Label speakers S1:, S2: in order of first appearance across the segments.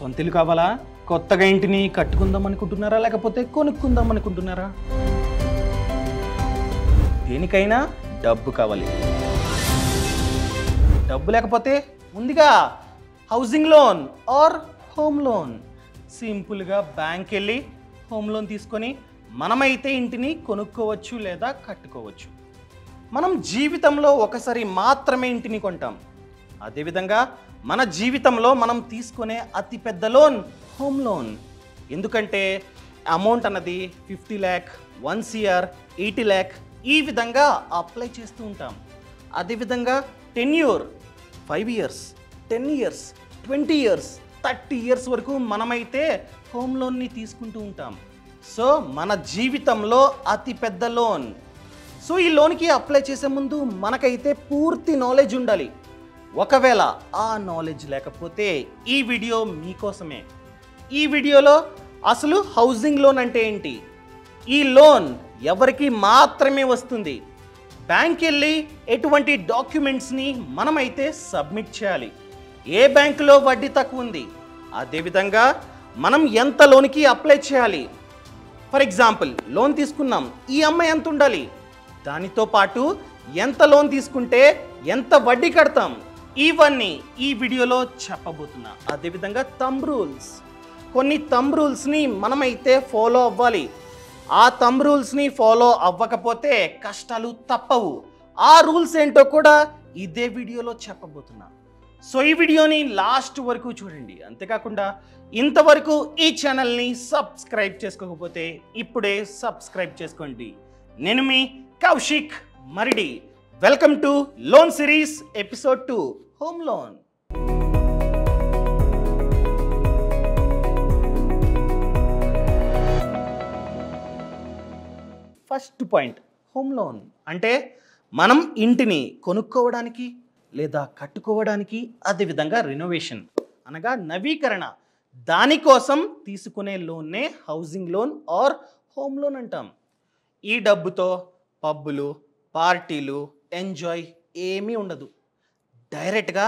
S1: సొంతిల్లు కావాలా కొత్తగా ఇంటిని కట్టుకుందాం అనుకుంటున్నారా లేకపోతే కొనుక్కుందాం అనుకుంటున్నారా దేనికైనా డబ్బు కావాలి డబ్బు లేకపోతే ముందుగా housing loan or home loan సింపుల్గా బ్యాంక్ వెళ్ళి హోమ్ లోన్ తీసుకొని మనమైతే ఇంటిని కొనుక్కోవచ్చు లేదా కట్టుకోవచ్చు మనం జీవితంలో ఒకసారి మాత్రమే ఇంటిని కొంటాం అదేవిధంగా మన జీవితంలో మనం తీసుకునే అతిపెద్ద లోన్ హోమ్ లోన్ ఎందుకంటే అమౌంట్ అన్నది fifty lakh once year eighty lakh ఈ విధంగా అప్లై చేస్తూ ఉంటాం అదేవిధంగా ten year five years ten years twenty years thirty years వరకు మనమైతే హోమ్ లోన్ని తీసుకుంటూ ఉంటాం సో మన జీవితంలో అతి పెద్ద లోన్ సో ఈ లోన్కి అప్లై చేసే ముందు మనకైతే పూర్తి నాలెడ్జ్ ఉండాలి ఒకవేళ ఆ నాలెడ్జ్ లేకపోతే ఈ వీడియో మీకోసమే ఈ వీడియోలో అసలు హౌసింగ్ లోన్ అంటే ఏంటి ఈ లోన్ ఎవరికి మాత్రమే వస్తుంది బ్యాంక్ వెళ్ళి ఎటువంటి డాక్యుమెంట్స్ని మనమైతే సబ్మిట్ చేయాలి ఏ బ్యాంకులో వడ్డీ తక్కువ ఉంది అదేవిధంగా మనం ఎంత లోన్కి అప్లై చేయాలి ఫర్ ఎగ్జాంపుల్ లోన్ తీసుకున్నాం ఈ అమ్మాయి ఎంత ఉండాలి దానితో పాటు ఎంత లోన్ తీసుకుంటే ఎంత వడ్డీ కడతాం ఇవన్నీ ఈ వీడియోలో చెప్పబోతున్నా అదేవిధంగా తమ్ రూల్స్ కొన్ని తమ్ రూల్స్ని మనమైతే ఫాలో అవ్వాలి ఆ తమ్ రూల్స్ని ఫాలో అవ్వకపోతే కష్టాలు తప్పవు ఆ రూల్స్ ఏంటో కూడా ఇదే వీడియోలో చెప్పబోతున్నా సో ఈ వీడియోని లాస్ట్ వరకు చూడండి అంతేకాకుండా ఇంతవరకు ఈ ఛానల్ని సబ్స్క్రైబ్ చేసుకోకపోతే ఇప్పుడే సబ్స్క్రైబ్ చేసుకోండి నేను మీ Kaushik Maridi welcome to loan series episode two home loan first point home loan అంటే మనం ఇంటిని కొనుక్కోవడానికి లేదా కట్టుకోవడానికి అదేవిధంగా రినోవేషన్ అనగా నవీకరణ దానికోసం తీసుకునే లోన్నే housing loan or home loan అంటాం ఈ డబ్బుతో పబ్బులు పార్టీలు ఎంజాయ్ ఏమీ ఉండదు డైరెక్ట్గా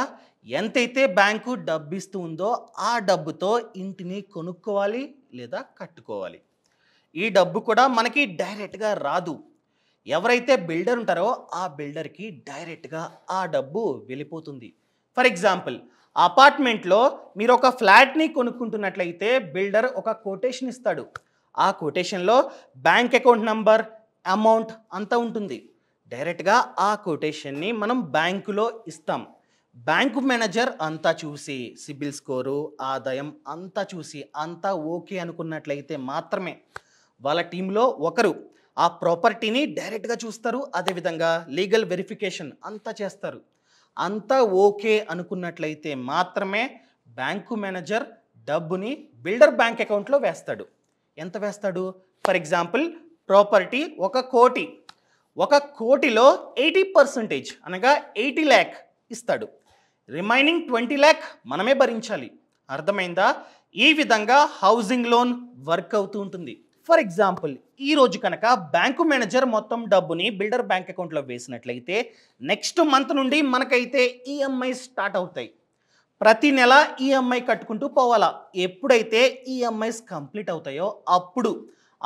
S1: ఎంతైతే బ్యాంకు డబ్బు ఇస్తూ ఉందో ఆ డబ్బుతో ఇంటిని కొనుక్కోవాలి లేదా కట్టుకోవాలి ఈ డబ్బు కూడా మనకి డైరెక్ట్గా రాదు ఎవరైతే బిల్డర్ ఉంటారో ఆ బిల్డర్కి డైరెక్ట్గా ఆ డబ్బు వెళ్ళిపోతుంది ఫర్ ఎగ్జాంపుల్ అపార్ట్మెంట్లో మీరు ఒక ఫ్లాట్ని కొనుక్కుంటున్నట్లయితే బిల్డర్ ఒక కోటేషన్ ఇస్తాడు ఆ కొటేషన్లో బ్యాంక్ అకౌంట్ నంబర్ అమౌంట్ అంతా ఉంటుంది డైరెక్ట్గా ఆ కొటేషన్ని మనం బ్యాంకులో ఇస్తాం బ్యాంకు మేనేజర్ అంతా చూసి సిబిల్ స్కోరు ఆదాయం అంతా చూసి అంతా ఓకే అనుకున్నట్లయితే మాత్రమే వాళ్ళ టీంలో ఒకరు ఆ ప్రాపర్టీని డైరెక్ట్గా చూస్తారు అదేవిధంగా లీగల్ వెరిఫికేషన్ అంతా చేస్తారు అంతా ఓకే అనుకున్నట్లయితే మాత్రమే బ్యాంకు మేనేజర్ డబ్బుని బిల్డర్ బ్యాంక్ అకౌంట్లో వేస్తాడు ఎంత వేస్తాడు ఫర్ ఎగ్జాంపుల్ ప్రాపర్టీ ఒక కోటి ఒక కోటిలో ఎయిటీ పర్సంటేజ్ అనగా ఎయిటీ ల్యాక్ ఇస్తాడు రిమైనింగ్ ట్వంటీ ల్యాక్ మనమే భరించాలి అర్థమైందా ఈ విధంగా హౌసింగ్ లోన్ వర్క్ అవుతూ ఉంటుంది ఫర్ ఎగ్జాంపుల్ ఈ రోజు కనుక బ్యాంకు మేనేజర్ మొత్తం డబ్బుని బిల్డర్ బ్యాంక్ అకౌంట్లో వేసినట్లయితే నెక్స్ట్ మంత్ నుండి మనకైతే ఈఎంఐ స్టార్ట్ అవుతాయి ప్రతి నెల ఈఎంఐ కట్టుకుంటూ పోవాలా ఎప్పుడైతే ఈఎంఐస్ కంప్లీట్ అవుతాయో అప్పుడు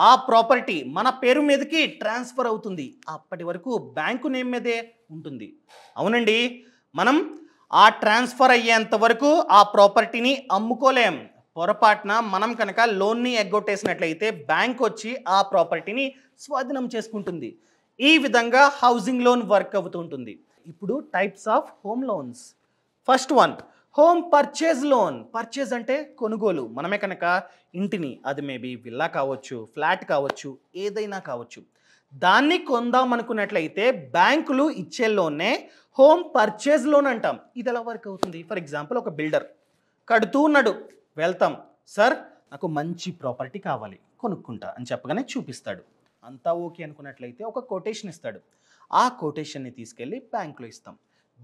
S1: ఆ ప్రాపర్టీ మన పేరు మీదకి ట్రాన్స్ఫర్ అవుతుంది అప్పటి వరకు బ్యాంకు నేమ్ మీదే ఉంటుంది అవునండి మనం ఆ ట్రాన్స్ఫర్ అయ్యేంత వరకు ఆ ప్రాపర్టీని అమ్ముకోలేం పొరపాటున మనం కనుక లోన్ని ఎగ్గొట్టేసినట్లయితే బ్యాంక్ వచ్చి ఆ ప్రాపర్టీని స్వాధీనం చేసుకుంటుంది ఈ విధంగా హౌసింగ్ లోన్ వర్క్ అవుతూ ఉంటుంది ఇప్పుడు types of home loans first one home purchase loan purchase అంటే కొనుగోలు మనమే కనుక ఇంటిని అది మేబీ విల్లా కావచ్చు ఫ్లాట్ కావచ్చు ఏదైనా కావచ్చు దాన్ని కొందాం అనుకున్నట్లయితే బ్యాంకులు ఇచ్చే లోన్నే హోమ్ పర్చేజ్ లోన్ అంటాం ఇది ఎలా వర్క్ అవుతుంది ఫర్ ఎగ్జాంపుల్ ఒక బిల్డర్ కడుతూ ఉన్నాడు వెళ్తాం సార్ నాకు మంచి ప్రాపర్టీ కావాలి కొనుక్కుంటా అని చెప్పగానే చూపిస్తాడు అంతా ఓకే అనుకున్నట్లయితే ఒక కొటేషన్ ఇస్తాడు ఆ కొటేషన్ని తీసుకెళ్ళి బ్యాంకులో ఇస్తాం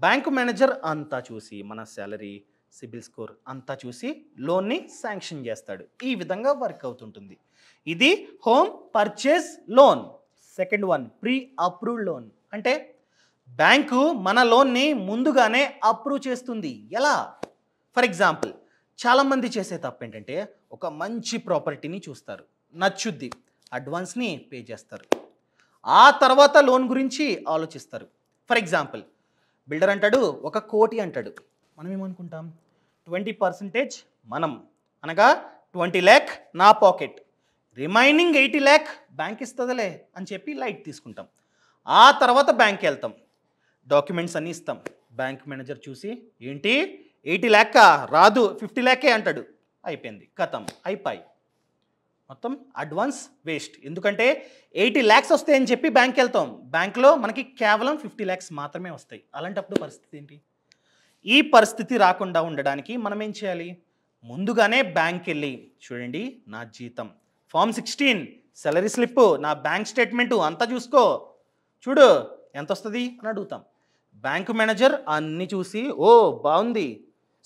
S1: బ్యాంకు మేనేజర్ అంతా చూసి మన శాలరీ సిబిల్ స్కోర్ అంతా చూసి లోన్ని శాంక్షన్ చేస్తాడు ఈ విధంగా వర్క్ అవుతుంటుంది ఇది home purchase loan second one pre approved loan అంటే బ్యాంకు మన లోన్ని ముందుగానే అప్రూవ్ చేస్తుంది ఎలా ఫర్ ఎగ్జాంపుల్ చాలామంది చేసే తప్పు ఏంటంటే ఒక మంచి ప్రాపర్టీని చూస్తారు నచ్చుద్ది అడ్వాన్స్ని పే చేస్తారు ఆ తర్వాత లోన్ గురించి ఆలోచిస్తారు ఫర్ ఎగ్జాంపుల్ బిల్డర్ అంటాడు ఒక కోటి అంటాడు మనం ఏమనుకుంటాం ట్వంటీ పర్సెంటేజ్ మనం అనగా ట్వంటీ ల్యాక్ నా pocket remaining eighty lakh bank ఇస్తుందిలే అని చెప్పి లైట్ తీసుకుంటాం ఆ తర్వాత బ్యాంక్కి వెళ్తాం డాక్యుమెంట్స్ అన్నీ ఇస్తాం బ్యాంక్ మేనేజర్ చూసి ఏంటి ఎయిటీ ల్యాక్ రాదు ఫిఫ్టీ ల్యాకే అంటాడు అయిపోయింది కథం అయిపోయి మొత్తం అడ్వాన్స్ వేస్ట్ ఎందుకంటే ఎయిటీ ల్యాక్స్ వస్తాయని చెప్పి బ్యాంక్ వెళ్తాం బ్యాంక్లో మనకి కేవలం ఫిఫ్టీ ల్యాక్స్ మాత్రమే వస్తాయి అలాంటప్పుడు పరిస్థితి ఏంటి ఈ పరిస్థితి రాకుండా ఉండడానికి మనం ఏం చేయాలి ముందుగానే బ్యాంక్ వెళ్ళి చూడండి నా జీతం ఫామ్ సిక్స్టీన్ సెలరీ స్లిప్ నా బ్యాంక్ స్టేట్మెంటు అంతా చూసుకో చూడు ఎంత వస్తుంది అని అడుగుతాం బ్యాంకు మేనేజర్ అన్నీ చూసి ఓ బాగుంది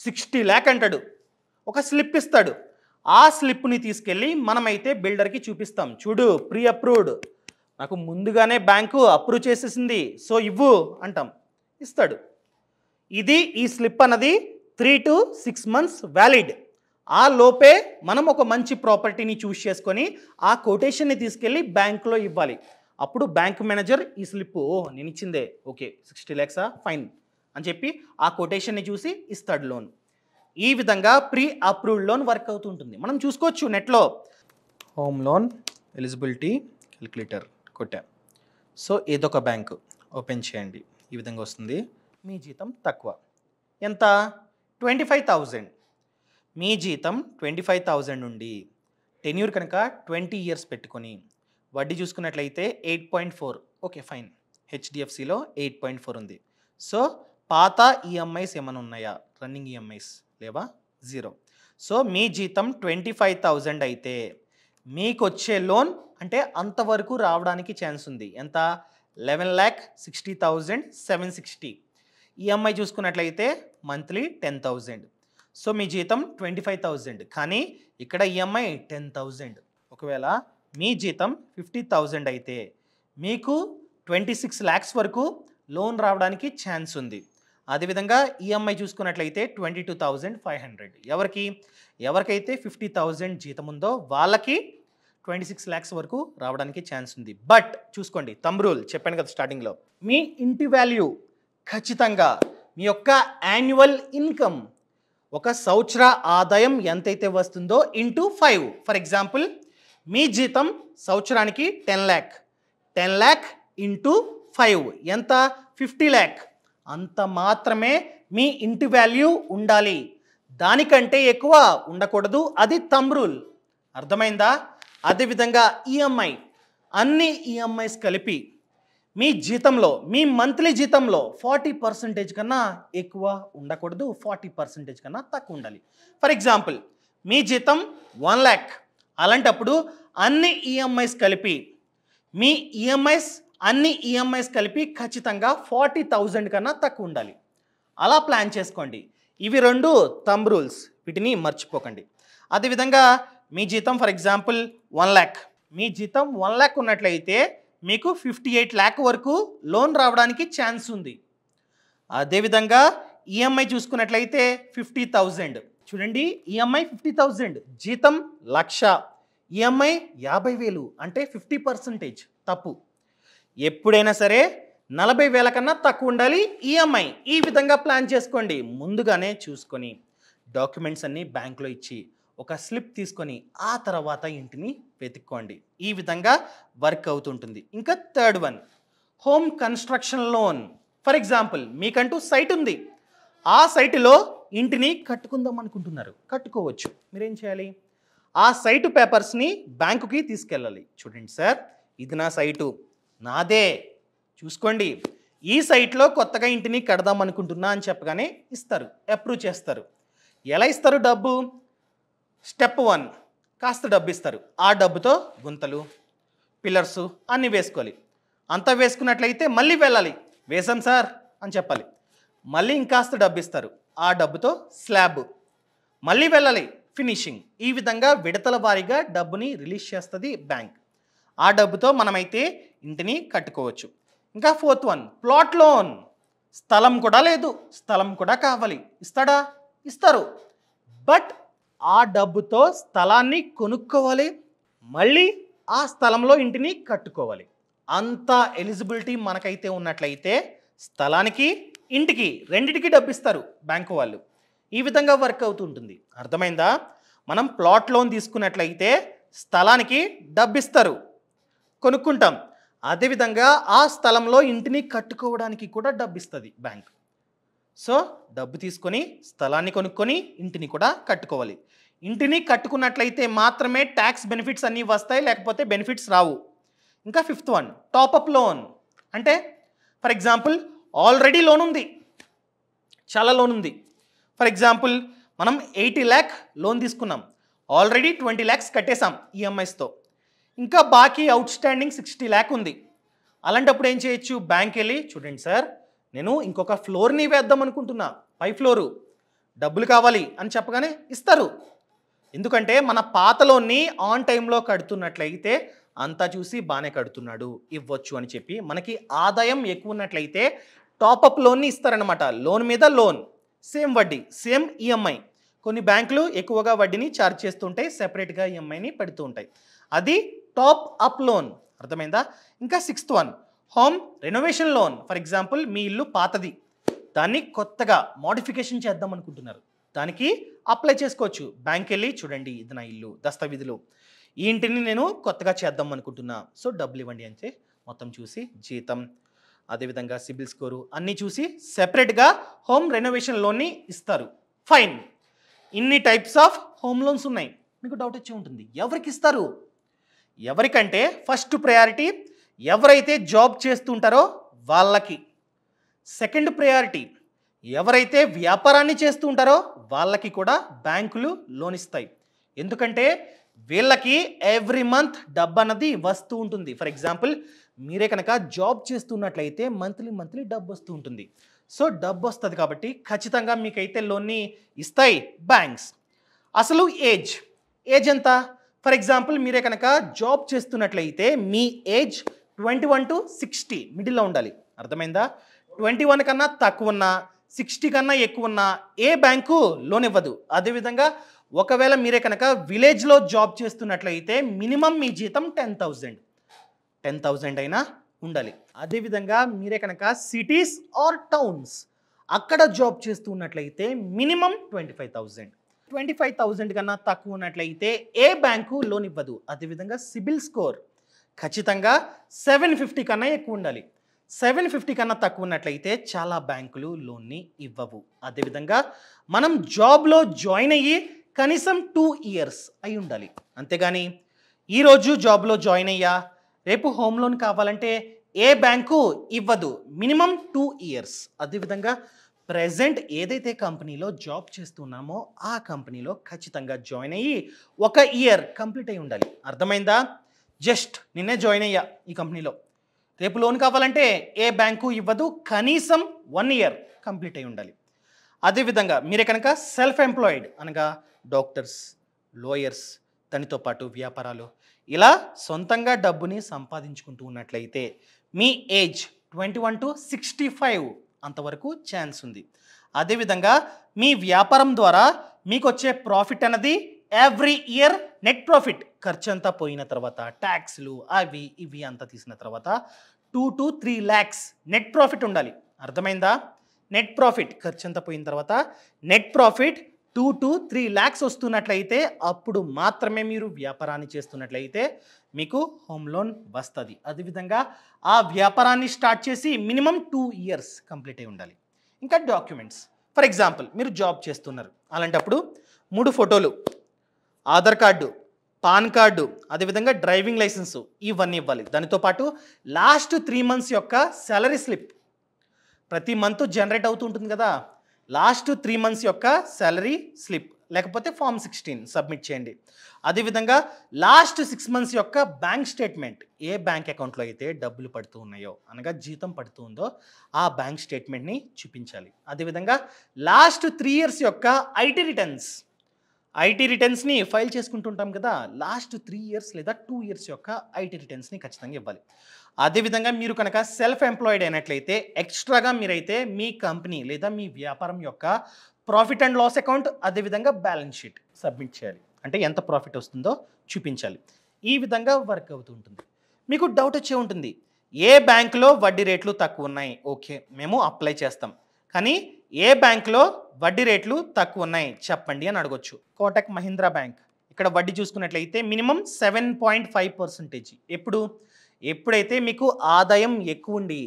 S1: సిక్స్టీ ల్యాక్ అంటాడు ఒక స్లిప్ ఇస్తాడు ఆ స్లిప్ని తీసుకెళ్ళి మనమైతే బిల్డర్కి చూపిస్తాం చూడు ప్రీ అప్రూవ్డ్ నాకు ముందుగానే బ్యాంకు అప్రూవ్ చేసేసింది సో ఇవ్వు అంటాం ఇస్తాడు ఇది ఈ స్లిప్ అన్నది three to six months valid ఆ లోపే మనం ఒక మంచి ప్రాపర్టీని చూస్ చేసుకొని ఆ కొటేషన్ని తీసుకెళ్ళి బ్యాంకులో ఇవ్వాలి అప్పుడు బ్యాంక్ మేనేజర్ ఈ స్లిప్ ఓ నేను ఇచ్చిందే ఓకే సిక్స్టీ ల్యాక్సా ఫైన్ అని చెప్పి ఆ కొటేషన్ని చూసి ఇస్తాడు లోన్ ఈ విధంగా ప్రీ అప్రూవ్డ్ లోన్ వర్క్ అవుతుంటుంది మనం చూసుకోవచ్చు నెట్లో హోమ్ లోన్ ఎలిజిబిలిటీ క్యాలిక్యులేటర్ కొట్టా సో ఏదొక బ్యాంకు ఓపెన్ చేయండి ఈ విధంగా వస్తుంది మీ జీతం తక్కువ ఎంత ట్వంటీ ఫైవ్ థౌజండ్ మీ జీతం ట్వంటీ ఫైవ్ థౌజండ్ నుండి టెన్యూర్ కనుక ట్వంటీ ఇయర్స్ పెట్టుకొని వడ్డీ చూసుకున్నట్లయితే eight point four okay fine హెచ్డిఎఫ్సిలో ఎయిట్ పాయింట్ ఫోర్ ఉంది సో పాత ఈఎంఐస్ e ఏమైనా ఉన్నాయా రన్నింగ్ ఈఎంఐస్ e లేవా జీరో సో మీ జీతం ట్వంటీ ఫైవ్ థౌజండ్ అయితే మీకు వచ్చే లోన్ అంటే అంతవరకు రావడానికి ఛాన్స్ ఉంది ఎంత eleven lakh sixty thousand seven sixty EMI చూసుకున్నట్లయితే మంత్లీ టెన్ థౌజండ్ సో మీ జీతం ట్వంటీ ఫైవ్ థౌజండ్ కానీ ఇక్కడ ఈఎంఐ టెన్ థౌజండ్ ఒకవేళ మీ జీతం ఫిఫ్టీ థౌజండ్ అయితే మీకు ట్వంటీ సిక్స్ ల్యాక్స్ వరకు లోన్ రావడానికి ఛాన్స్ ఉంది అదేవిధంగా ఈఎంఐ e చూసుకున్నట్లయితే twenty two thousand five hundred ఎవరికి ఎవరికైతే ఫిఫ్టీ థౌజండ్ జీతం ఉందో వాళ్ళకి ట్వంటీ సిక్స్ ల్యాక్స్ వరకు రావడానికి ఛాన్స్ ఉంది బట్ చూసుకోండి తమ్రూల్ చెప్పాను కదా స్టార్టింగ్లో మీ ఇంటి వాల్యూ ఖచ్చితంగా మీ యొక్క యాన్యువల్ ఇన్కమ్ ఒక సంవత్సర ఆదాయం ఎంతైతే వస్తుందో ఇంటూ ఫైవ్ ఫర్ ఎగ్జాంపుల్ మీ జీతం సంవత్సరానికి ten lakh ten lakh into five ఎంత ఫిఫ్టీ ల్యాక్ అంత మాత్రమే మీ ఇంటి వాల్యూ ఉండాలి దానికంటే ఎక్కువ ఉండకూడదు అది తమ్రూల్ అర్థమైందా అదేవిధంగా ఈఎంఐ e అన్ని ఈఎంఐస్ e కలిపి మీ జీతంలో మీ మంత్లీ జీతంలో ఫార్టీ పర్సెంటేజ్ కన్నా ఎక్కువ ఉండకూడదు ఫార్టీ పర్సెంటేజ్ కన్నా తక్కువ ఉండాలి ఫర్ ఎగ్జాంపుల్ మీ జీతం వన్ ల్యాక్ అలాంటప్పుడు అన్ని ఈఎంఐస్ e కలిపి మీ ఈఎంఐస్ అన్ని ఈఎంఐస్ e కలిపి ఖచ్చితంగా ఫార్టీ థౌజండ్ కన్నా తక్కువ ఉండాలి అలా ప్లాన్ చేసుకోండి ఇవి రెండు తమ్ రూల్స్ వీటిని మర్చిపోకండి అదేవిధంగా మీ జీతం ఫర్ ఎగ్జాంపుల్ వన్ ల్యాక్ మీ జీతం వన్ ల్యాక్ ఉన్నట్లయితే మీకు ఫిఫ్టీ ఎయిట్ ల్యాక్ వరకు లోన్ రావడానికి ఛాన్స్ ఉంది అదేవిధంగా ఈఎంఐ e చూసుకున్నట్లయితే ఫిఫ్టీ థౌజండ్ చూడండి ఈఎంఐ e ఫిఫ్టీ థౌజండ్ జీతం లక్ష ఈఎంఐ యాభై వేలు అంటే ఫిఫ్టీ పర్సంటేజ్ తప్పు ఎప్పుడైనా సరే నలభై వేల కన్నా తక్కువ ఉండాలి ఈఎంఐ e ఈ విధంగా ప్లాన్ చేసుకోండి ముందుగానే చూసుకొని డాక్యుమెంట్స్ అన్నీ బ్యాంకులో ఇచ్చి ఒక స్లిప్ తీసుకొని ఆ తర్వాత ఇంటిని వెతుక్కోండి ఈ విధంగా వర్క్ అవుతుంటుంది ఇంకా third one home construction loan for example మీకంటూ సైట్ ఉంది ఆ సైటులో ఇంటిని కట్టుకుందాం అనుకుంటున్నారు కట్టుకోవచ్చు మీరేం చేయాలి ఆ సైటు పేపర్స్ని బ్యాంకుకి తీసుకెళ్ళాలి చూడండి సార్ ఇది నా సైటు నాదే చూసుకోండి ఈ సైట్లో కొత్తగా ఇంటిని కడదాం అనుకుంటున్నా అని చెప్పగానే ఇస్తారు అప్రూవ్ చేస్తారు ఎలా ఇస్తారు డబ్బు స్టెప్ వన్ కాస్త డబ్బు ఇస్తారు ఆ డబ్బుతో గుంతలు పిల్లర్స్ అన్నీ వేసుకోవాలి అంతా వేసుకున్నట్లయితే మళ్ళీ వెళ్ళాలి వేసాం సార్ అని చెప్పాలి మళ్ళీ ఇంకాస్త డబ్బు ఇస్తారు ఆ డబ్బుతో స్లాబ్ మళ్ళీ వెళ్ళాలి ఫినిషింగ్ ఈ విధంగా విడతల వారీగా డబ్బుని రిలీజ్ చేస్తుంది బ్యాంక్ ఆ డబ్బుతో మనమైతే ఇంటిని కట్టుకోవచ్చు ఇంకా ఫోర్త్ వన్ ప్లాట్ లోన్ స్థలం కూడా లేదు స్థలం కూడా కావాలి ఇస్తాడా ఇస్తారు బట్ ఆ డబ్బుతో స్థలాన్ని కొనుక్కోవాలి మళ్ళీ ఆ స్థలంలో ఇంటిని కట్టుకోవాలి అంత ఎలిజిబిలిటీ మనకైతే ఉన్నట్లయితే స్థలానికి ఇంటికి రెండిటికి డబ్బిస్తారు బ్యాంకు వాళ్ళు ఈ విధంగా వర్క్ ఉంటుంది అర్థమైందా మనం ప్లాట్ లోన్ తీసుకున్నట్లయితే స్థలానికి డబ్బిస్తారు కొనుక్కుంటాం అదేవిధంగా ఆ స్థలంలో ఇంటిని కట్టుకోవడానికి కూడా డబ్బు ఇస్తుంది బ్యాంక్ సో డబ్బు తీసుకొని స్థలాన్ని కొనుక్కొని ఇంటిని కూడా కట్టుకోవాలి ఇంటిని కట్టుకున్నట్లయితే మాత్రమే ట్యాక్స్ బెనిఫిట్స్ అన్నీ వస్తాయి లేకపోతే బెనిఫిట్స్ రావు ఇంకా ఫిఫ్త్ వన్ టాపప్ లోన్ అంటే ఫర్ ఎగ్జాంపుల్ ఆల్రెడీ లోన్ ఉంది చాలా లోన్ ఉంది ఫర్ ఎగ్జాంపుల్ మనం ఎయిటీ ల్యాక్ లోన్ తీసుకున్నాం ఆల్రెడీ ట్వంటీ ల్యాక్స్ కట్టేశాం ఈఎంఐస్తో ఇంకా బాకీ అవుట్ స్టాండింగ్ సిక్స్టీ ల్యాక్ ఉంది అలాంటప్పుడు ఏం చేయొచ్చు బ్యాంక్ వెళ్ళి చూడండి సార్ నేను ఇంకొక ఫ్లోర్ని వేద్దాం అనుకుంటున్నా పై ఫ్లోరు డబ్బులు కావాలి అని చెప్పగానే ఇస్తారు ఎందుకంటే మన పాతలోని ఆన్ టైంలో కడుతున్నట్లయితే అంతా చూసి బాగానే కడుతున్నాడు ఇవ్వచ్చు అని చెప్పి మనకి ఆదాయం ఎక్కువ ఉన్నట్లయితే టాపప్ లోన్ని ఇస్తారనమాట లోన్ మీద లోన్ సేమ్ వడ్డీ సేమ్ ఈఎంఐ e కొన్ని బ్యాంకులు ఎక్కువగా వడ్డీని ఛార్జ్ చేస్తుంటాయి సెపరేట్గా ఈఎంఐని e పెడుతూ ఉంటాయి అది టాప్ అప్ లోన్ అర్థమైందా ఇంకా sixth one home renovation loan for example మీ ఇల్లు పాతది దాన్ని కొత్తగా మోడిఫికేషన్ చేద్దాం అనుకుంటున్నారు దానికి అప్లై చేసుకోవచ్చు బ్యాంక్ వెళ్ళి చూడండి ఇది నా ఇల్లు దస్తావేజులు ఈ ఇంటిని నేను కొత్తగా చేద్దాం అనుకుంటున్నా సో డబ్బులు ఇవ్వండి అంటే మొత్తం చూసి జీతం అదేవిధంగా సిబిల్ స్కోరు అన్నీ చూసి సెపరేట్గా హోమ్ రెనోవేషన్ లోన్ని ఇస్తారు ఫైన్ ఇన్ని టైప్స్ ఆఫ్ హోమ్ లోన్స్ ఉన్నాయి మీకు డౌట్ వచ్చి ఉంటుంది ఎవరికి ఇస్తారు ఎవరికంటే ఫస్ట్ ప్రయారిటీ ఎవరైతే జాబ్ చేస్తుంటారో వాళ్ళకి సెకండ్ ప్రయారిటీ ఎవరైతే వ్యాపారాన్ని చేస్తూ ఉంటారో వాళ్ళకి కూడా బ్యాంకులు లోన్ ఇస్తాయి ఎందుకంటే వీళ్ళకి ఎవ్రీ మంత్ డబ్బు అన్నది వస్తూ ఉంటుంది ఫర్ ఎగ్జాంపుల్ మీరే కనుక జాబ్ చేస్తున్నట్లయితే మంత్లీ మంత్లీ డబ్బు వస్తూ ఉంటుంది సో డబ్బు వస్తుంది కాబట్టి ఖచ్చితంగా మీకైతే లోన్ని ఇస్తాయి బ్యాంక్స్ అసలు ఏజ్ ఏజ్ ఎంత ఫర్ ఎగ్జాంపుల్ మీరే కనుక జాబ్ చేస్తున్నట్లయితే మీ age twenty one to sixty మిడిల్లో ఉండాలి అర్థమైందా ట్వంటీ వన్ కన్నా తక్కువ ఉన్నా సిక్స్టీ కన్నా ఎక్కువ ఉన్నా ఏ బ్యాంకు లోన్ ఇవ్వదు అదేవిధంగా ఒకవేళ మీరే కనుక విలేజ్లో జాబ్ చేస్తున్నట్లయితే మినిమం మీ జీతం టెన్ థౌజండ్ టెన్ థౌజండ్ అయినా ఉండాలి అదేవిధంగా మీరే కనుక సిటీస్ ఆర్ టౌన్స్ అక్కడ జాబ్ చేస్తున్నట్లయితే minimum twenty five thousand twenty five thousand కన్నా తక్కువ ఉన్నట్లయితే ఏ బ్యాంకు లోన్ ఇవ్వదు అదేవిధంగా సిబిల్ స్కోర్ ఖచ్చితంగా సెవెన్ ఫిఫ్టీ కన్నా ఎక్కువ ఉండాలి సెవెన్ ఫిఫ్టీ కన్నా తక్కువ ఉన్నట్లయితే చాలా బ్యాంకులు లోన్ని ఇవ్వవు అదేవిధంగా మనం జాబ్లో జాయిన్ అయ్యి కనీసం టూ ఇయర్స్ అయి ఉండాలి అంతేగాని ఈరోజు జాబ్లో జాయిన్ అయ్యా రేపు హోమ్ లోన్ కావాలంటే ఏ బ్యాంకు ఇవ్వదు మినిమం టూ ఇయర్స్ అదేవిధంగా ప్రజెంట్ ఏదైతే కంపెనీలో జాబ్ చేస్తున్నామో ఆ కంపెనీలో ఖచ్చితంగా జాయిన్ అయ్యి ఒక ఇయర్ కంప్లీట్ అయి ఉండాలి అర్థమైందా జస్ట్ నిన్నే జాయిన్ అయ్యా ఈ కంపెనీలో రేపు లోన్ కావాలంటే ఏ బ్యాంకు ఇవ్వదు కనీసం వన్ ఇయర్ కంప్లీట్ అయి ఉండాలి అదేవిధంగా మీరే కనుక సెల్ఫ్ ఎంప్లాయిడ్ అనగా డాక్టర్స్ లాయర్స్ దానితో పాటు వ్యాపారాలు ఇలా సొంతంగా డబ్బుని సంపాదించుకుంటూ ఉన్నట్లయితే మీ age twenty one to sixty five అంతవరకు ఛాన్స్ ఉంది అదేవిధంగా మీ వ్యాపారం ద్వారా మీకు వచ్చే ప్రాఫిట్ అనేది ఎవ్రీ ఇయర్ నెట్ ప్రాఫిట్ ఖర్చు అంతా పోయిన తర్వాత ట్యాక్స్లు అవి ఇవి అంతా తీసిన తర్వాత two to three lakhs net profit ఉండాలి అర్థమైందా నెట్ ప్రాఫిట్ ఖర్చు అంతా పోయిన తర్వాత net profit two to three lakhs వస్తున్నట్లయితే అప్పుడు మాత్రమే మీరు వ్యాపారాన్ని చేస్తున్నట్లయితే మీకు హోమ్ లోన్ వస్తుంది అదేవిధంగా ఆ వ్యాపారాన్ని స్టార్ట్ చేసి మినిమం టూ ఇయర్స్ కంప్లీట్ అయి ఉండాలి ఇంకా డాక్యుమెంట్స్ ఫర్ ఎగ్జాంపుల్ మీరు జాబ్ చేస్తున్నారు అలాంటప్పుడు మూడు ఫోటోలు ఆధార్ కార్డు పాన్ కార్డు అదేవిధంగా డ్రైవింగ్ లైసెన్సు ఇవన్నీ ఇవ్వాలి దానితో పాటు లాస్ట్ త్రీ మంత్స్ యొక్క సాలరీ స్లిప్ ప్రతి మంత్ జనరేట్ అవుతుంటుంది కదా లాస్ట్ త్రీ మంత్స్ యొక్క సాలరీ స్లిప్ లేకపోతే ఫామ్ సిక్స్టీన్ సబ్మిట్ చేయండి అదేవిధంగా లాస్ట్ సిక్స్ మంత్స్ యొక్క బ్యాంక్ స్టేట్మెంట్ ఏ బ్యాంక్ అకౌంట్లో అయితే డబ్బులు పడుతూ ఉన్నాయో అనగా జీతం పడుతూ ఉందో ఆ బ్యాంక్ స్టేట్మెంట్ని చూపించాలి అదేవిధంగా లాస్ట్ త్రీ ఇయర్స్ యొక్క ఐటీ రిటర్న్స్ ఐటీ రిటర్న్స్ని ఫైల్ చేసుకుంటుంటాం కదా లాస్ట్ త్రీ ఇయర్స్ లేదా టూ ఇయర్స్ యొక్క ఐటీ రిటర్న్స్ని ఖచ్చితంగా ఇవ్వాలి అదేవిధంగా మీరు కనుక సెల్ఫ్ ఎంప్లాయిడ్ అయినట్లయితే ఎక్స్ట్రాగా మీరైతే మీ కంపెనీ లేదా మీ వ్యాపారం యొక్క ప్రాఫిట్ అండ్ లాస్ అకౌంట్ అదేవిధంగా బ్యాలెన్స్ షీట్ సబ్మిట్ చేయాలి అంటే ఎంత ప్రాఫిట్ వస్తుందో చూపించాలి ఈ విధంగా వర్క్ అవుతూ ఉంటుంది మీకు డౌట్ వచ్చే ఉంటుంది ఏ బ్యాంకులో వడ్డీ రేట్లు తక్కువ ఉన్నాయి ఓకే మేము అప్లై చేస్తాం కానీ ఏ బ్యాంకులో వడ్డీ రేట్లు తక్కువ ఉన్నాయి చెప్పండి అని అడగొచ్చు కోటక్ మహీంద్రా బ్యాంక్ ఇక్కడ వడ్డీ చూసుకున్నట్లయితే minimum seven point five percentage ఎప్పుడు ఎప్పుడైతే మీకు ఆదాయం ఎక్కువ ఉండి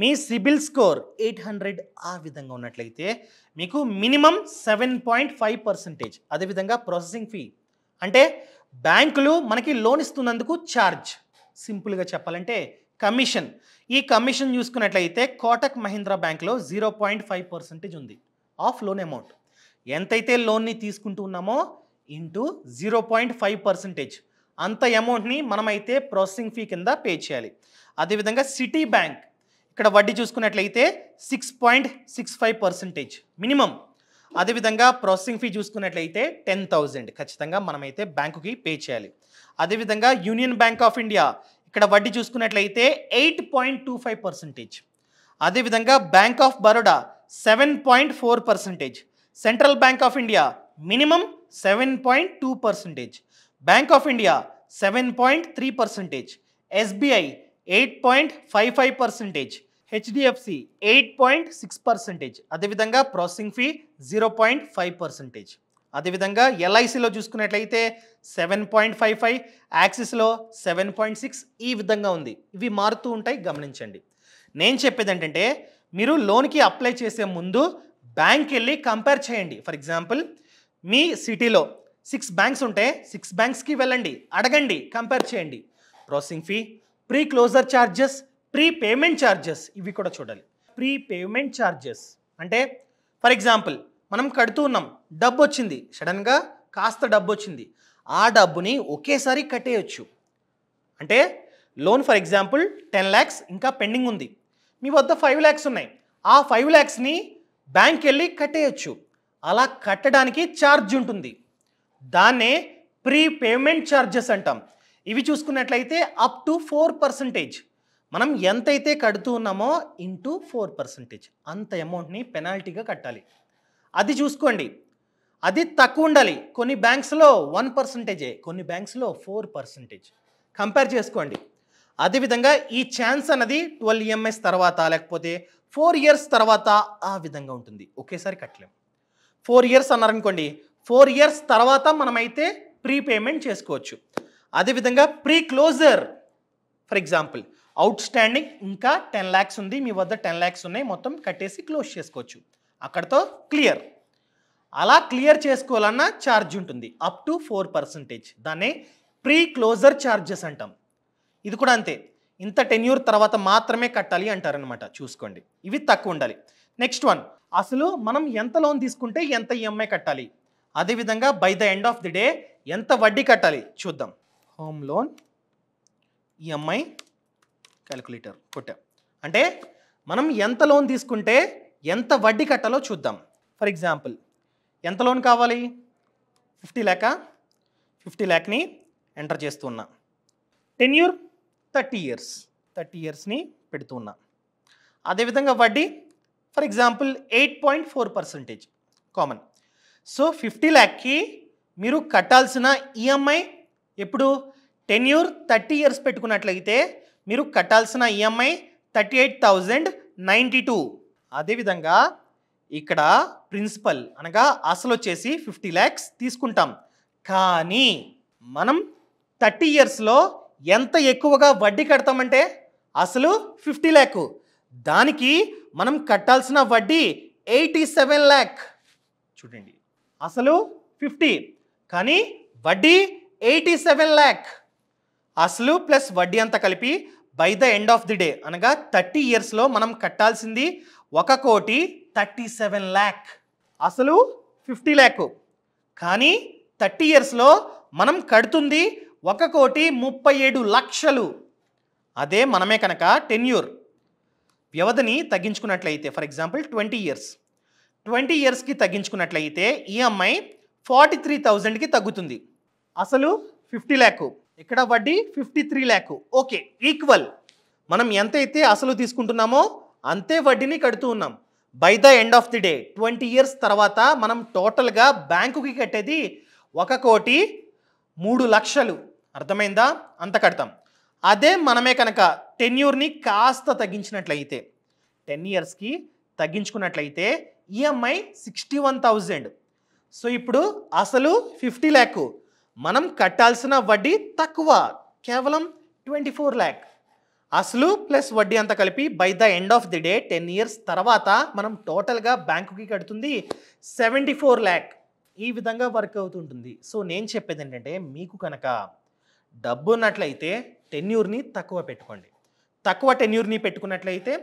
S1: మీ సిబిల్ స్కోర్ ఎయిట్ హండ్రెడ్ ఆ విధంగా ఉన్నట్లయితే మీకు minimum seven point five percentage అదేవిధంగా ప్రాసెసింగ్ ఫీ అంటే బ్యాంకులు మనకి లోన్ ఇస్తున్నందుకు ఛార్జ్ సింపుల్గా చెప్పాలంటే కమిషన్ ఈ కమిషన్ చూసుకున్నట్లయితే కోటక్ మహీంద్రా బ్యాంక్లో జీరో పాయింట్ ఫైవ్ పర్సెంటేజ్ ఉంది ఆఫ్ లోన్ అమౌంట్ ఎంతైతే లోన్ని తీసుకుంటూ ఉన్నామో into zero point five percentage అంత అమౌంట్ని మనమైతే ప్రాసెసింగ్ ఫీ కింద పే చేయాలి అదేవిధంగా సిటీ బ్యాంక్ ఇక్కడ వడ్డీ చూసుకున్నట్లయితే six point six five percentage minimum అదేవిధంగా ప్రాసెసింగ్ ఫీ చూసుకున్నట్లయితే టెన్ థౌజండ్ ఖచ్చితంగా మనమైతే బ్యాంకుకి పే చేయాలి అదేవిధంగా యూనియన్ బ్యాంక్ ఆఫ్ ఇండియా ఇక్కడ వడ్డీ చూసుకున్నట్లయితే eight point two five percentage అదేవిధంగా bank of Baroda seven point four percentage central bank of India minimum seven point two percentage bank of India seven point three percentage SBI eight point five five percentage HDFC eight point six percentage అదేవిధంగా processing fee zero point five percentage అదేవిధంగా ఎల్ఐసిలో చూసుకున్నట్లయితే seven point five five యాక్సిస్లో seven point six ఈ విధంగా ఉంది ఇవి మారుతూ ఉంటాయి గమనించండి నేను చెప్పేది ఏంటంటే మీరు లోన్కి అప్లై చేసే ముందు బ్యాంక్ వెళ్ళి కంపేర్ చేయండి ఫర్ ఎగ్జాంపుల్ మీ సిటీలో సిక్స్ బ్యాంక్స్ ఉంటే సిక్స్ బ్యాంక్స్కి వెళ్ళండి అడగండి కంపేర్ చేయండి processing fee pre closure charges pre payment charges ఇవి కూడా చూడాలి ప్రీ పేమెంట్ ఛార్జెస్ అంటే ఫర్ ఎగ్జాంపుల్ మనం కడుతూ ఉన్నాం డబ్బు వచ్చింది సడన్గా కాస్త డబ్బు వచ్చింది ఆ డబ్బుని ఒకేసారి కట్టేయచ్చు అంటే loan for example ten lakhs ఇంకా పెండింగ్ ఉంది మీ వద్ద ఫైవ్ ల్యాక్స్ ఉన్నాయి ఆ ఫైవ్ ల్యాక్స్ని బ్యాంక్ వెళ్ళి కట్టేయచ్చు అలా కట్టడానికి ఛార్జ్ ఉంటుంది దాన్నే ప్రీ పేమెంట్ ఛార్జెస్ అంటాం ఇవి చూసుకున్నట్లయితే అప్ టు ఫోర్ పర్సంటేజ్ మనం ఎంతైతే కడుతూ ఉన్నామో ఇంటూ ఫోర్ పర్సంటేజ్ అంత అమౌంట్ని పెనాల్టీగా కట్టాలి అది చూసుకోండి అది తక్కువ ఉండాలి కొన్ని బ్యాంక్స్లో వన్ పర్సంటేజే కొన్ని బ్యాంక్స్లో ఫోర్ పర్సంటేజ్ కంపేర్ చేసుకోండి అదేవిధంగా ఈ ఛాన్స్ అన్నది ట్వెల్వ్ ఈఎంఎస్ e తర్వాత లేకపోతే ఫోర్ ఇయర్స్ తర్వాత ఆ విధంగా ఉంటుంది ఒకేసారి కట్టలేము ఫోర్ ఇయర్స్ అన్నారనుకోండి ఫోర్ ఇయర్స్ తర్వాత మనమైతే ప్రీపేమెంట్ చేసుకోవచ్చు అదేవిధంగా pre closure for example outstanding ఇంకా టెన్ ల్యాక్స్ ఉంది మీ వద్ద టెన్ ల్యాక్స్ ఉన్నాయి మొత్తం కట్టేసి క్లోజ్ చేసుకోవచ్చు అక్కడతో క్లియర్ అలా క్లియర్ చేసుకోవాలన్నా ఛార్జ్ ఉంటుంది అప్ టు ఫోర్ పర్సంటేజ్ దాన్ని ప్రీ క్లోజర్ ఛార్జెస్ అంటాం ఇది కూడా అంతే ఇంత టెన్యూర్ తర్వాత మాత్రమే కట్టాలి అంటారనమాట చూసుకోండి ఇవి తక్కువ ఉండాలి నెక్స్ట్ వన్ అసలు మనం ఎంత లోన్ తీసుకుంటే ఎంత ఈఎంఐ కట్టాలి అదేవిధంగా by the end of the day ఎంత వడ్డీ కట్టాలి చూద్దాం హోమ్ లోన్ ఈఎంఐ క్యాలిక్యులేటర్ కొట్టాం అంటే మనం ఎంత లోన్ తీసుకుంటే ఎంత వడ్డీ కట్టాలో చూద్దాం ఫర్ ఎగ్జాంపుల్ ఎంత లోన్ కావాలి ఫిఫ్టీ ల్యాక్ ఫిఫ్టీ ల్యాక్ని ఎంటర్ చేస్తున్నా ten year thirty years thirty ఇయర్స్ని పెడుతున్నా అదేవిధంగా వడ్డీ for example eight point four percentage common so fifty ల్యాక్కి మీరు కట్టాల్సిన ఈఎంఐ ఎప్పుడు టెన్ ఇయర్ థర్టీ ఇయర్స్ పెట్టుకున్నట్లయితే మీరు కట్టాల్సిన EMI thirty eight thousand ninety two అదేవిధంగా ఇక్కడ ప్రిన్సిపల్ అనగా అసలు వచ్చేసి ఫిఫ్టీ ల్యాక్స్ తీసుకుంటాం కానీ మనం థర్టీ ఇయర్స్లో ఎంత ఎక్కువగా వడ్డీ కడతామంటే అసలు ఫిఫ్టీ ల్యాక్ దానికి మనం కట్టాల్సిన వడ్డీ ఎయిటీ సెవెన్ ల్యాక్ చూడండి అసలు ఫిఫ్టీ కానీ వడ్డీ ఎయిటీ సెవెన్ ల్యాక్ అసలు ప్లస్ వడ్డీ అంతా కలిపి by the end of the day అనగా థర్టీ ఇయర్స్లో మనం కట్టాల్సింది ఒక కోటి థర్టీ సెవెన్ ల్యాక్ అసలు ఫిఫ్టీ ల్యాక్ కానీ థర్టీ ఇయర్స్లో మనం కడుతుంది ఒక కోటి ముప్పై ఏడు లక్షలు అదే మనమే కనుక టెన్యూర్ వ్యవధిని తగ్గించుకున్నట్లయితే for example twenty years twenty ఇయర్స్కి తగ్గించుకున్నట్లయితే ఈఎంఐ ఫార్టీ త్రీ థౌజండ్కి తగ్గుతుంది అసలు ఫిఫ్టీ ల్యాక్ ఇక్కడ వడ్డీ fifty three lakh okay equal మనం ఎంత అయితే అసలు తీసుకుంటున్నామో అంతే వడ్డీని కడుతూ ఉన్నాం by the end of the day twenty years తర్వాత మనం టోటల్గా బ్యాంకుకి కట్టేది ఒక కోటి మూడు లక్షలు అర్థమైందా అంత కడతాం అదే మనమే కనుక టెన్యూర్ని కాస్త తగ్గించినట్లయితే టెన్ ఇయర్స్కి తగ్గించుకున్నట్లయితే EMI sixty one thousand so ఇప్పుడు అసలు ఫిఫ్టీ ల్యాక్ మనం కట్టాల్సిన వడ్డీ తక్కువ కేవలం ట్వంటీ ఫోర్ ల్యాక్ అసలు ప్లస్ వడ్డీ అంతా కలిపి by the end of the day ten years తర్వాత మనం టోటల్గా బ్యాంకుకి కడుతుంది సెవెంటీ ఫోర్ ల్యాక్ ఈ విధంగా వర్క్ అవుతుంటుంది సో నేను చెప్పేది ఏంటంటే మీకు కనుక డబ్బు ఉన్నట్లయితే టెన్యూర్ని తక్కువ పెట్టుకోండి తక్కువ టెన్యూర్ని పెట్టుకున్నట్లయితే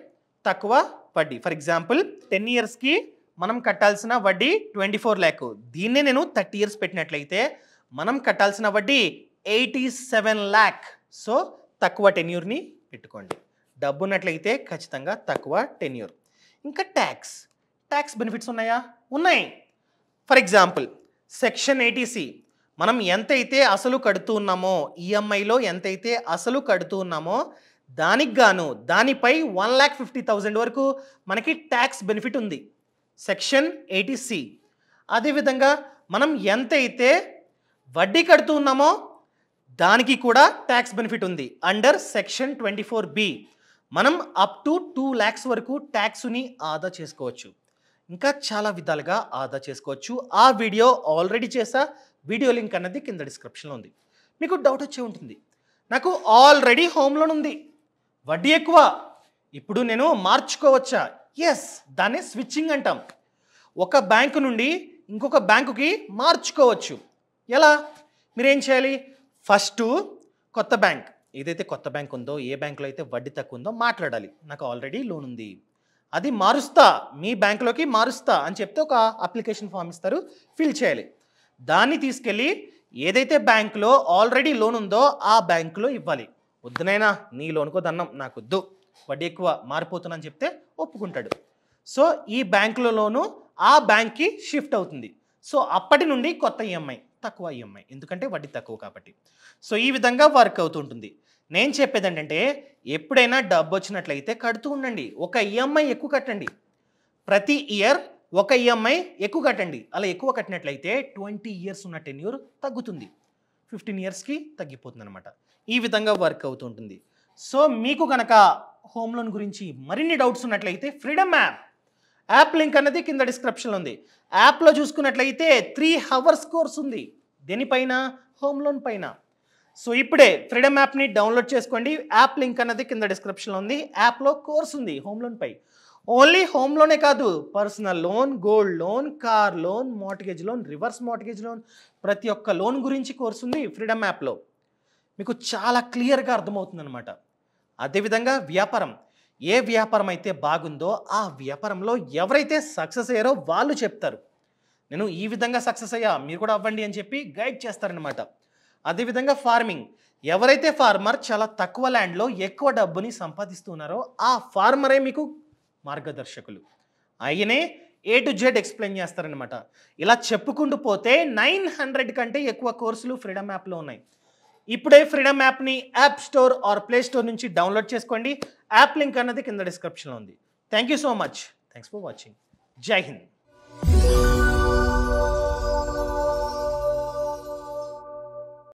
S1: తక్కువ వడ్డీ ఫర్ ఎగ్జాంపుల్ టెన్ ఇయర్స్కి మనం కట్టాల్సిన వడ్డీ ట్వంటీ ఫోర్ ల్యాక్ దీన్నే నేను థర్టీ ఇయర్స్ పెట్టినట్లయితే మనం కట్టాల్సిన వడ్డీ ఎయిటీ సెవెన్ ల్యాక్ సో తక్కువ టెన్యూర్ని పెట్టుకోండి డబ్బు ఉన్నట్లయితే ఖచ్చితంగా తక్కువ టెన్యూర్ ఇంకా ట్యాక్స్ ట్యాక్స్ బెనిఫిట్స్ ఉన్నాయా ఉన్నాయి ఫర్ ఎగ్జాంపుల్ సెక్షన్ ఎయిటీసీ మనం ఎంతైతే అసలు కడుతూ ఉన్నామో ఈఎంఐలో e ఎంతైతే అసలు కడుతూ ఉన్నామో దానికి గాను దానిపై వన్ ల్యాక్ ఫిఫ్టీ థౌజండ్ వరకు మనకి ట్యాక్స్ బెనిఫిట్ ఉంది సెక్షన్ ఎయిటీ సి అదేవిధంగా మనం ఎంతైతే వడ్డీ కడుతూ ఉన్నామో దానికి కూడా ట్యాక్స్ బెనిఫిట్ ఉంది under section twenty four B మనం అప్ టు టూ ల్యాక్స్ వరకు ట్యాక్స్ని ఆదా చేసుకోవచ్చు ఇంకా చాలా విధాలుగా ఆదా చేసుకోవచ్చు ఆ వీడియో ఆల్రెడీ చేసా వీడియో లింక్ అన్నది కింద డిస్క్రిప్షన్లో ఉంది మీకు డౌట్ వచ్చే ఉంటుంది నాకు ఆల్రెడీ హోమ్ లోన్ ఉంది వడ్డీ ఎక్కువ ఇప్పుడు నేను మార్చుకోవచ్చా ఎస్ దాన్ని స్విచ్చింగ్ అంటాం ఒక బ్యాంకు నుండి ఇంకొక బ్యాంకుకి మార్చుకోవచ్చు ఎలా మీరేం చేయాలి ఫస్ట్ కొత్త బ్యాంక్ ఏదైతే కొత్త బ్యాంక్ ఉందో ఏ బ్యాంకులో అయితే వడ్డీ తక్కువ ఉందో మాట్లాడాలి నాకు ఆల్రెడీ లోన్ ఉంది అది మారుస్తా మీ బ్యాంకులోకి మారుస్తా అని చెప్తే ఒక అప్లికేషన్ ఫామ్ ఇస్తారు ఫిల్ చేయాలి దాన్ని తీసుకెళ్ళి ఏదైతే బ్యాంకులో ఆల్రెడీ లోన్ ఉందో ఆ బ్యాంకులో ఇవ్వాలి వద్దునైనా నీ లోన్కో దన్నం నాకు వద్దు వడ్డీ ఎక్కువ మారిపోతున్నా అని చెప్తే ఒప్పుకుంటాడు సో ఈ బ్యాంకులో లోను ఆ బ్యాంక్కి షిఫ్ట్ అవుతుంది సో అప్పటి నుండి కొత్త ఈఎంఐ తక్కువ ఈఎంఐ ఎందుకంటే వడ్డీ తక్కువ కాబట్టి సో ఈ విధంగా వర్క్ అవుతుంటుంది నేను చెప్పేది ఏంటంటే ఎప్పుడైనా డబ్బు వచ్చినట్లయితే కడుతూ ఉండండి ఒక ఈఎంఐ ఎక్కువ కట్టండి ప్రతి ఇయర్ ఒక ఈఎంఐ ఎక్కువ కట్టండి అలా ఎక్కువ కట్టినట్లయితే ట్వంటీ ఇయర్స్ ఉన్న టెన్యూర్ తగ్గుతుంది ఫిఫ్టీన్ ఇయర్స్కి తగ్గిపోతుంది అనమాట ఈ విధంగా వర్క్ అవుతూ ఉంటుంది సో మీకు కనుక హోమ్ లోన్ గురించి మరిన్ని డౌట్స్ ఉన్నట్లయితే ఫ్రీడమ్ యాప్ యాప్ లింక్ అనేది కింద డిస్క్రిప్షన్లో ఉంది యాప్లో చూసుకున్నట్లయితే త్రీ హవర్స్ కోర్స్ ఉంది దేనిపైన హోమ్ లోన్ పైన సో ఇప్పుడే ఫ్రీడమ్ యాప్ని డౌన్లోడ్ చేసుకోండి యాప్ లింక్ అనేది కింద డిస్క్రిప్షన్లో ఉంది యాప్లో కోర్స్ ఉంది హోమ్ లోన్ పై ఓన్లీ హోమ్ లోనే కాదు personal loan gold loan car loan mortgage loan reverse mortgage loan ప్రతి ఒక్క లోన్ గురించి కోర్స్ ఉంది ఫ్రీడమ్ యాప్లో మీకు చాలా క్లియర్గా అర్థమవుతుందన్నమాట అదేవిధంగా వ్యాపారం ఏ వ్యాపారం అయితే బాగుందో ఆ వ్యాపారంలో ఎవరైతే సక్సెస్ అయ్యారో వాళ్ళు చెప్తారు నేను ఈ విధంగా సక్సెస్ అయ్యా మీరు కూడా అవ్వండి అని చెప్పి గైడ్ చేస్తారనమాట అదేవిధంగా ఫార్మింగ్ ఎవరైతే ఫార్మర్ చాలా తక్కువ ల్యాండ్లో ఎక్కువ డబ్బుని సంపాదిస్తున్నారో ఆ ఫార్మరే మీకు మార్గదర్శకులు ఆయనే ఏ టు జెడ్ ఎక్స్ప్లెయిన్ చేస్తారనమాట ఇలా చెప్పుకుంటూ పోతే నైన్ హండ్రెడ్ కంటే ఎక్కువ కోర్సులు ఫ్రీడమ్ యాప్లో ఉన్నాయి ఇప్పుడే ఫ్రీడమ్ యాప్ని app store or play store నుంచి డౌన్లోడ్ చేసుకోండి యాప్ లింక్ అన్నది కింద డిస్క్రిప్షన్లో ఉంది thank you so much thanks for watching Jai Hind